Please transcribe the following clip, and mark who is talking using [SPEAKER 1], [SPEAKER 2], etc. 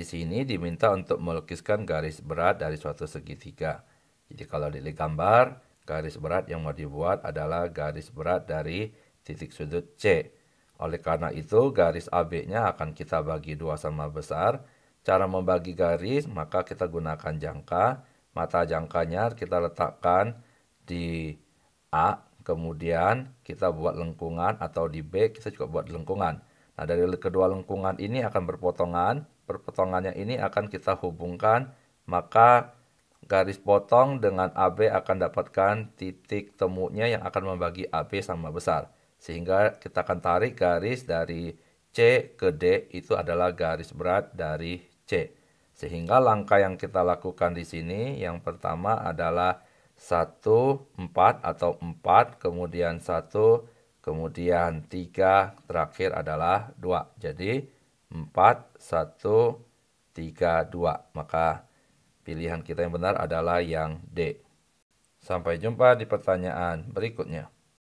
[SPEAKER 1] Di sini diminta untuk melukiskan garis berat dari suatu segitiga. Jadi kalau dilihat gambar, garis berat yang mau dibuat adalah garis berat dari titik sudut C. Oleh karena itu, garis AB-nya akan kita bagi dua sama besar. Cara membagi garis, maka kita gunakan jangka. Mata jangkanya kita letakkan di A, kemudian kita buat lengkungan atau di B, kita juga buat lengkungan. Nah, dari kedua lengkungan ini akan berpotongan, perpotongannya ini akan kita hubungkan, maka garis potong dengan AB akan dapatkan titik temunya yang akan membagi AB sama besar. Sehingga kita akan tarik garis dari C ke D itu adalah garis berat dari C. Sehingga langkah yang kita lakukan di sini yang pertama adalah 1, 4 atau 4, kemudian 1, Kemudian 3 terakhir adalah 2. Jadi 4, 1, 3, 2. Maka pilihan kita yang benar adalah yang D. Sampai jumpa di pertanyaan berikutnya.